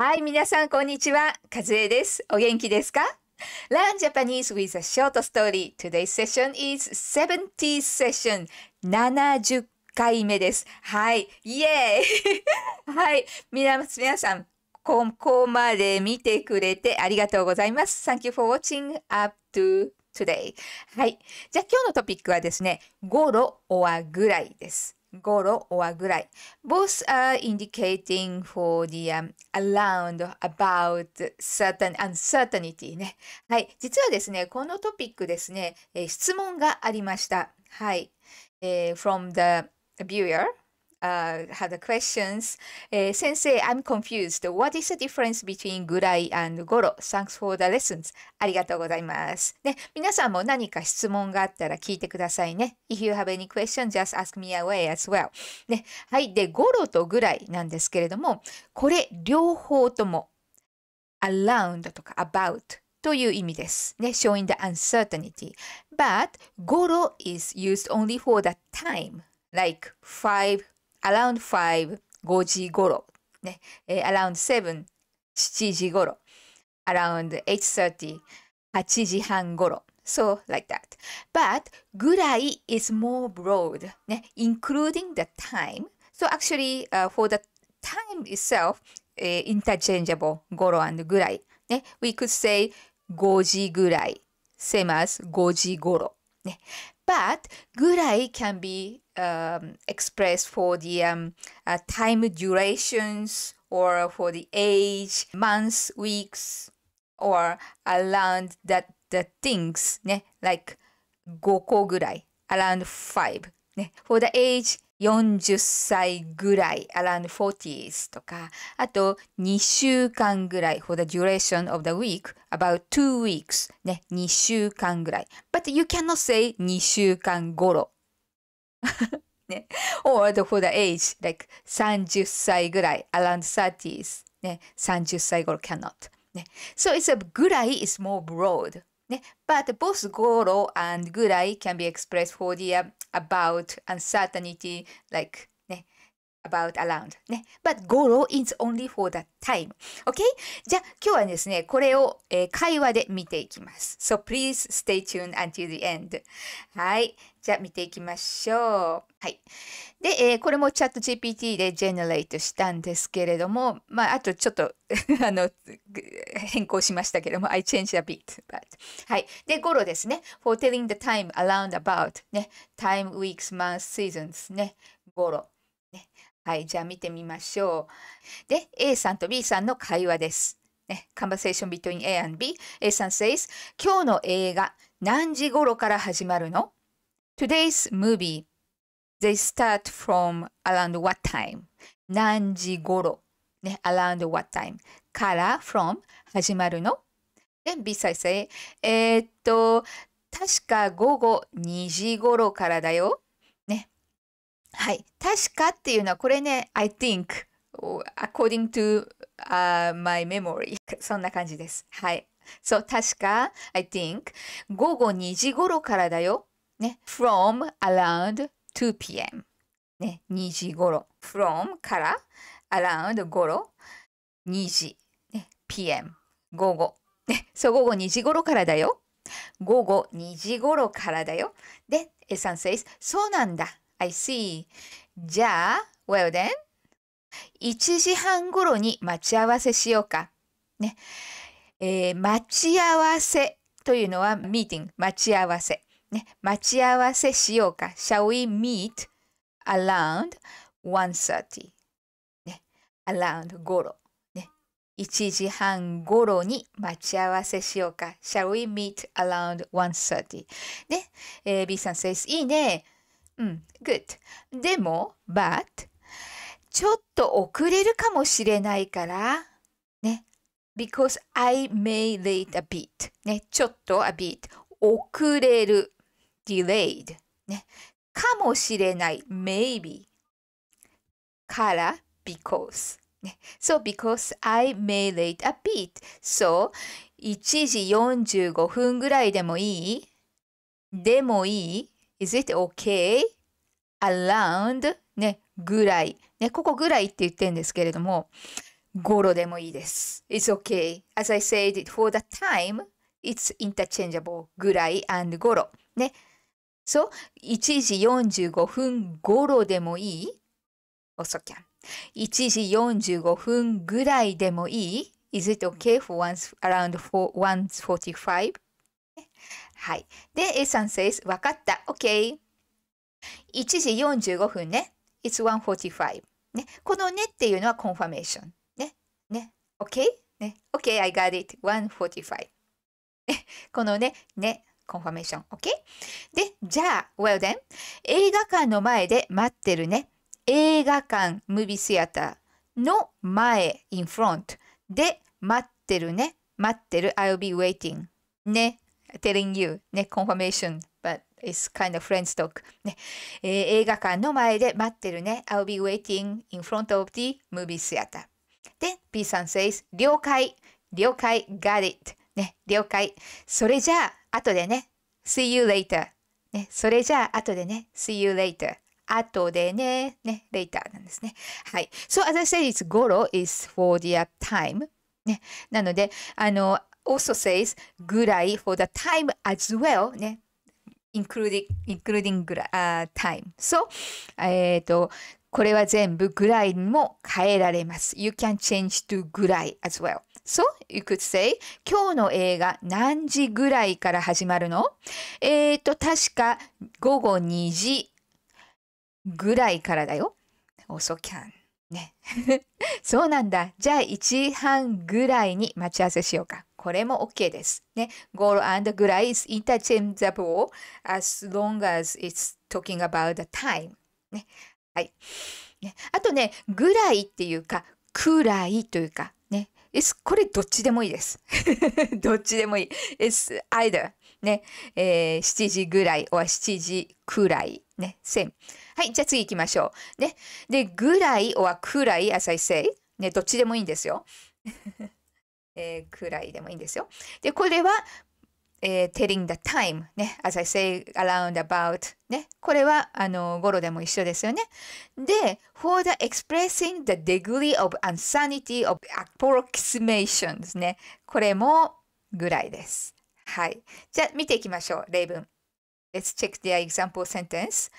はい、皆さん、こんにちは。かずえです。お元気ですか Learn Japanese with a short story. Today's session is 70th session. 70回目です。はい。イエーイはい。皆さん、ここまで見てくれてありがとうございます。Thank you for watching up to today. はい。じゃあ今日のトピックはですね、ゴロオアぐらいです。goro or gurai. Both are indicating for the、um, around, about, certain, uncertainty ね。はい。実はですね、このトピックですね、えー、質問がありました。はい。えー、from the viewer uh, had questions. Uh, Sensei, I'm confused. What is the difference between ぐらい and ゴロ Thanks for the lessons. ありがとうございます。ね、皆さんも何か質問があったら聞いてくださいね。If you have any question, just ask me away as well. ね、はい。で、ゴロとぐらいなんですけれども、これ両方とも around とか about という意味です。ね、showing the uncertainty. But ゴロ is used only for the time, like five around 5、5時頃、ね、えー、around 7、7時頃、around 8.30、8時半頃、So, like that. But, ぐらい is more broad, ね、including the time. So, actually,、uh, for the time itself, uh, interchangeable, ごろ and ぐらい。ね、we could say 5時ぐらい、same as 5時ごろ。ね、but gurai can be um, expressed for the um, uh, time durations or for the age, months, weeks, or around that the things, ne? like 5個ぐらい around five, for the age 40歳ぐらい、around 40s とか、あと2週間ぐらい、for the duration of the week, about two weeks ね、2週間ぐらい。But you cannot say 2週間頃。ね、or the, for the age, like 30歳ぐらい、around 30s ね、30歳頃 cannot ね。So it's a ぐらい is more broad. But both goro and gurai can be expressed for the about uncertainty like about around ね。But Goro is only for that time. OK? じゃあ今日はですね、これを、えー、会話で見ていきます。So please stay tuned until the end. はい。じゃあ見ていきましょう。はい。で、えー、これもチャット GPT でジェネレートしたんですけれども、まあ、あとちょっとあの、変更しましたけども、I changed a bit, but. はい。で、ゴロですね。for telling the time around about ね。time, weeks, months, seasons ね。ゴロ。ね。はい、じゃあ見てみましょう。で、A さんと B さんの会話です。ね、Conversation between A and B. A さん says, 今日の映画何時頃から始まるの ?Today's movie, they start from around what time? 何時頃ね、around what time? から from 始まるので、B さん say, s えー、っと、確か午後2時頃からだよ。はい。確かっていうのは、これね、I think, according to、uh, my memory. そんな感じです。はい。そう、確か、I think, 午後2時頃からだよ。ね。from around 2pm。ね、2時頃。from から around 頃。2時。ね、pm。午後。ね、そう、午後2時頃からだよ。午後2時頃からだよ。で、エサン says, そうなんだ。I see. じゃあ、well then. 1時半ごろに待ち合わせしようか。ね。えー、待ち合わせというのは meeting、待ち合わせ。ね。待ち合わせしようか。Shall we meet around 1.30? ね。around 頃。ね。1時半ごろに待ち合わせしようか。Shall we meet around 1.30? ね。えー、B さん says, いいね。うん、good. でも、but ちょっと遅れるかもしれないから、ね。because I may late a bit. ね、ちょっと a bit. 遅れる。delayed. ね。かもしれない。maybe. から because. ね。So because I may late a bit. So 1時45分ぐらいでもいいでもいい is it okay? around ね、ぐらい。ね、ここぐらいって言ってるんですけれども、語呂でもいいです。It's okay. As I said, for the time, it's interchangeable. ぐらい and 語呂。ね。So, 1時45分頃でもいい ?Also 1時45分ぐらいでもいい ?Is it okay for once around 145? はい。で、A さん says, わかった。OK。1時45分ね。It's 145。ね。このねっていうのはコンファメーション。ね。ね。OK? ね。OK, I got it. 145。このね、ね。コンファメーション。OK? で、じゃあ、well then. 映画館の前で待ってるね。映画館、ムービーシアターの前、in front で待ってるね。待ってる。I'll be waiting. ね。telling you ね、confirmation but it's kind of f r e n d s talk ね、えー、映画館の前で待ってるね I'll be waiting in front of the movie theater で B さん says 了解了解 got it ね、了解それじゃあ後でね see you later ね、それじゃあ後でね see you later 後でね、ね、later なんですね。はい。So as I said, it's ゴロ is for the time. ね。なので、あの、also says ぐらい for the time as well ね including, including ぐらい、uh, time so えっ、ー、とこれは全部ぐらいにも変えられます you can change to ぐらい as well So, you could say, 今日の映画何時ぐらいから始まるのえっ、ー、と、確か午後2時ぐらいからだよ。Also can. ね。そうなんだ。じゃあ1時半ぐらいに待ち合わせしようか。これも OK です。ね。goal and ぐらい is interchangeable as long as it's talking about the time。ね。はい。ね、あとね、ぐらいっていうか、くらいというか、ね。これどっちでもいいです。どっちでもいい。it's either。ね。えー、7時ぐらい or 7時くらい。ね。same。はい。じゃあ次行きましょう。ね。で、ぐらい or くらい as I say。ね。どっちでもいいんですよ。えー、くらいでもいいんですよ。で、これは、えー、telling the time ね、as I say around about ね、これはあの語呂でも一緒ですよね。で、for the expressing the degree of i n s a n i t y of approximation ですね。これもぐらいです。はい。じゃあ見ていきましょう、例文。Let's check the example sentence.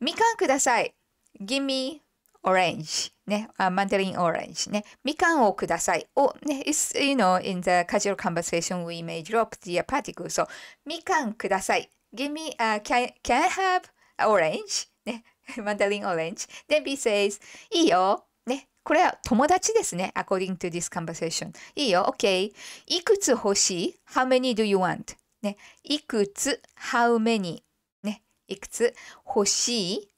みかんください。Give me オレンジ。ね、マンダリンオレンジね、みかんをください。お、ね、is, you know, in the casual conversation we may drop the particle. So, みかんください。Give me, uh, can, can I have orange? ね、マンダリンオレンジ。Then B says, いいよ。ね、これは友達ですね。according to this conversation. いいよ。OK。いくつ欲しい ?How many do you want? ね、いくつ ?How many? ね、いくつ欲し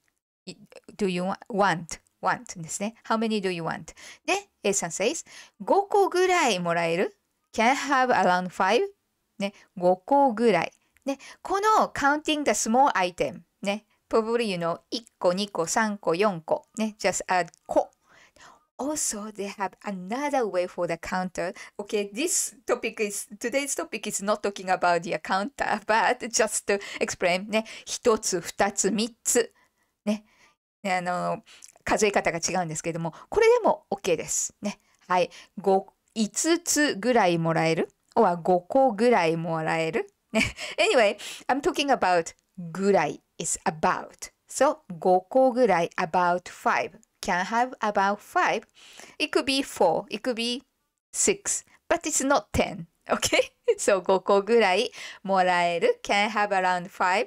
い ?Do you want? want ですね。How many do you want? で、A さん says 5個ぐらいもらえる ?Can I have around five? ね、5個ぐらい。ね、この counting the small item ね、probably you know 1個、2個、3個、4個ね、just a 個 also they have another way for the counter okay this topic is today's topic is not talking about the counter but just to explain ね一つ二つ三つねあの数え方が違うんですけども、これでも OK です。ね。はい。5、つぐらいもらえる ?or 5個ぐらいもらえるね。anyway, I'm talking about ぐらい is about. So, 5個ぐらい about 5. Can have about 5. It could be 4. It could be 6. But it's not 10. Okay? So 5個ぐらいもらえる。can have around 5.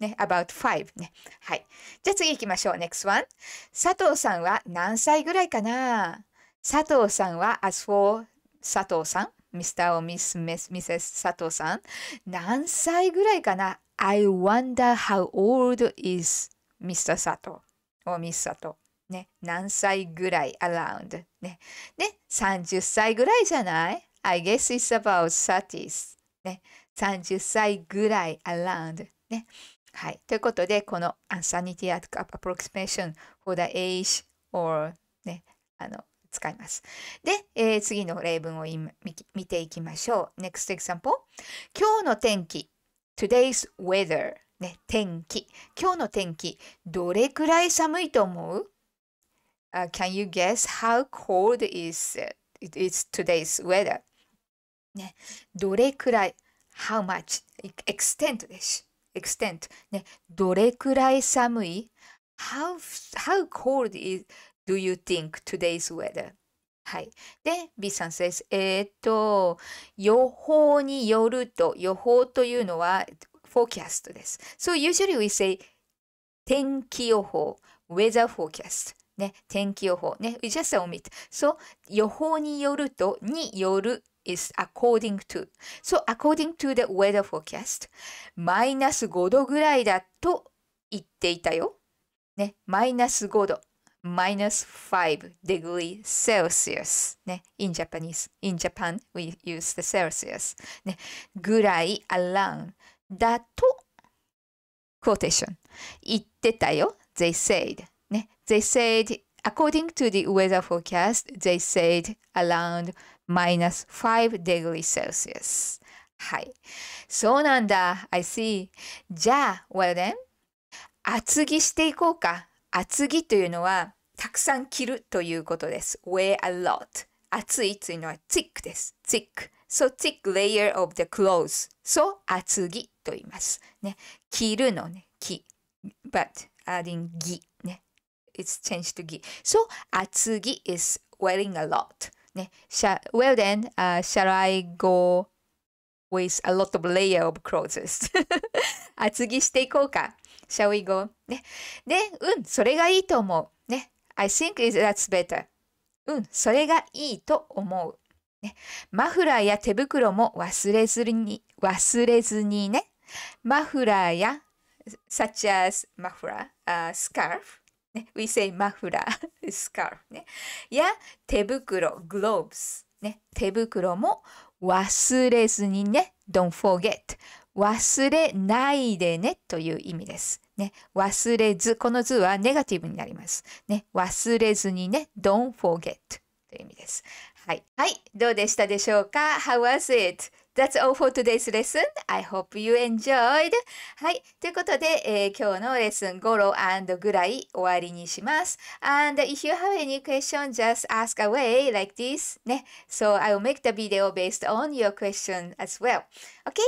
ね、about 5ね。はい。じゃあ次行きましょう。next one. 佐藤さんは何歳ぐらいかな佐藤さんは as for 佐藤さん Mr. or Miss, Miss, Mrs. 佐藤さん何歳ぐらいかな ?I wonder how old is Mr. 佐藤 or Miss 佐藤ね、何歳ぐらい around ね。ね、30歳ぐらいじゃない I guess it's about 30s ね30歳ぐらい around ねはいということでこの unsanity approximation for the age or ねあの使います。で、えー、次の例文を見ていきましょう。Next example 今日の天気 Today's weather ね、天気。今日の天気、どれくらい寒いと思う、uh, ?Can you guess how cold is, it, is today's weather? ね、どれくらい how much extent です extent ね、どれくらい寒い how, how cold is, do you think today's weather? はい。で、B さん says えっと、予報によると、予報というのは forecast です。So usually we say 天気予報 weather forecast ね、天気予報ね、we just omit。So 予報によると、による is according to. So according to the weather forecast, マイナス5度ぐらいだと言っていたよ。ね、マイナス5度。minus 5 degrees Celsius In Japanese, in Japan, we use the Celsius ね。ぐらい alone. だと quotation 言ってたよ。they said they said according to the weather forecast, they said around マイナス5 degree Celsius。はい。そうなんだ。I see. じゃあ、well then, 厚着していこうか。厚着というのは、たくさん着るということです。wear a lot。厚いというのは thick です。thick。So thick layer of the clothes. So 厚着と言います。ね。着るのね。着。but adding 着。ね。It's changed to 着。So 厚着 is wearing a lot. ね、well then,、uh, shall I go with a lot of layer of clothes? 厚着していこうか。shall we go? ね。で、うん、それがいいと思う。ね。I think that's better. うん、それがいいと思う。ね、マフラーや手袋も忘れずに、忘れずにね。マフラーや、such as マフラー、uh, scarf ね、we say マフラー、スカーフね。や、手袋、グローブス。ね、手袋も忘れずにね、don't forget。忘れないでねという意味です。ね、忘れず、この図はネガティブになります。ね、忘れずにね、don't forget という意味です。はい。はい、どうでしたでしょうか ?How was it? That's all for today's lesson. I hope you enjoyed. はい。ということで、えー、今日のレッスンゴロぐらい終わりにします。And if you have any question, just ask away like this. ね。So I will make the video based on your question as well. Okay?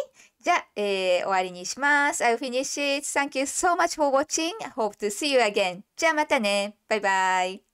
じゃあ、えー、終わりにします。I'll finish it. Thank you so much for watching. Hope to see you again. じゃあまたね。バイバイ。